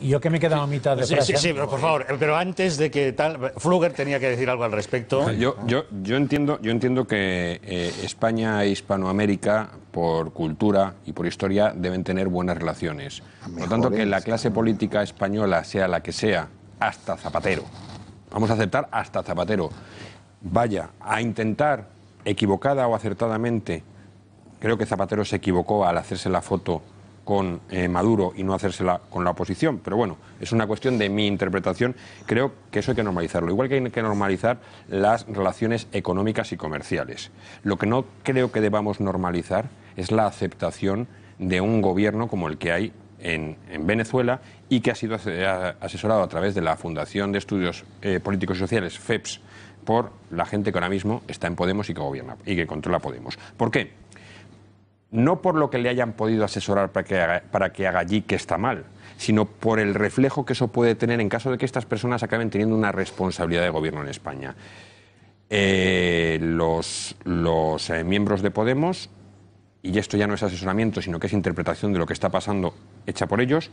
yo que me he quedado a mitad de sí, Sí, pero por favor, pero antes de que tal, Fluger tenía que decir algo al respecto. Yo, yo, yo entiendo, yo entiendo que eh, España e Hispanoamérica, por cultura y por historia, deben tener buenas relaciones. Ah, por lo tanto, que la clase política española sea la que sea, hasta Zapatero. Vamos a aceptar hasta Zapatero. Vaya, a intentar, equivocada o acertadamente, creo que Zapatero se equivocó al hacerse la foto con eh, Maduro y no hacérsela con la oposición. Pero bueno, es una cuestión de mi interpretación. Creo que eso hay que normalizarlo. Igual que hay que normalizar las relaciones económicas y comerciales. Lo que no creo que debamos normalizar es la aceptación de un gobierno como el que hay en, Venezuela y que ha sido asesorado a través de la Fundación de Estudios eh, Políticos y Sociales, FEPS, por la gente que ahora mismo está en Podemos y que gobierna y que controla Podemos. ¿Por qué? no por lo que le hayan podido asesorar para que haga, para que haga allí que está mal, sino por el reflejo que eso puede tener en caso de que estas personas acaben teniendo una responsabilidad de gobierno en España. Eh, los, eh, miembros de Podemos, y esto ya no es asesoramiento, sino que es interpretación de lo que está pasando hecha por ellos,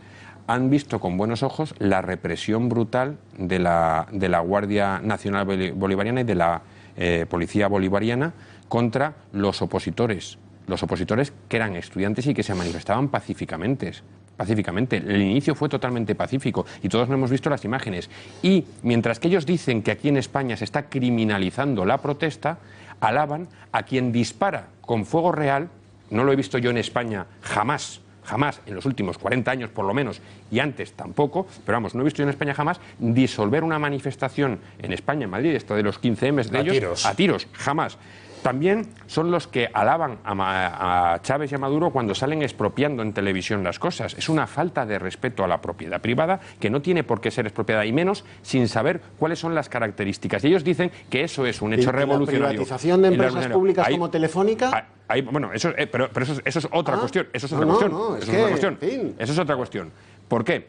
han visto con buenos ojos la represión brutal de la, Guardia Nacional Bolivariana y de la eh, Policía Bolivariana contra los opositores los opositores que eran estudiantes y que se manifestaban pacíficamente. Pacíficamente. El inicio fue totalmente pacífico y todos no hemos visto las imágenes. Y mientras que ellos dicen que aquí en España se está criminalizando la protesta, alaban a quien dispara con fuego real, no lo he visto yo en España jamás, jamás, en los últimos 40 años por lo menos, y antes tampoco, pero vamos, no he visto yo en España jamás disolver una manifestación en España, en Madrid, esta de los 15 M de ellos, a tiros, jamás. También son los que alaban a, Chávez y a Maduro cuando salen expropiando en televisión las cosas. Es una falta de respeto a la propiedad privada que no tiene por qué ser expropiada y menos sin saber cuáles son las características. Y ellos dicen que eso es un hecho revolucionario. La privatización de empresas públicas como Telefónica? bueno, eso, eh, pero, eso, es otra ah. cuestión. Eso es otra cuestión. eso es otra cuestión. Eso es otra cuestión. ¿Por qué?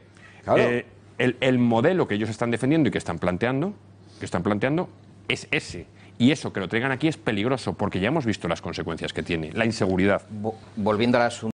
Eh, el, modelo que ellos están defendiendo y que están planteando, que están planteando, es ese. Y eso que lo traigan aquí es peligroso, porque ya hemos visto las consecuencias que tiene, la inseguridad. Volviendo al asunto.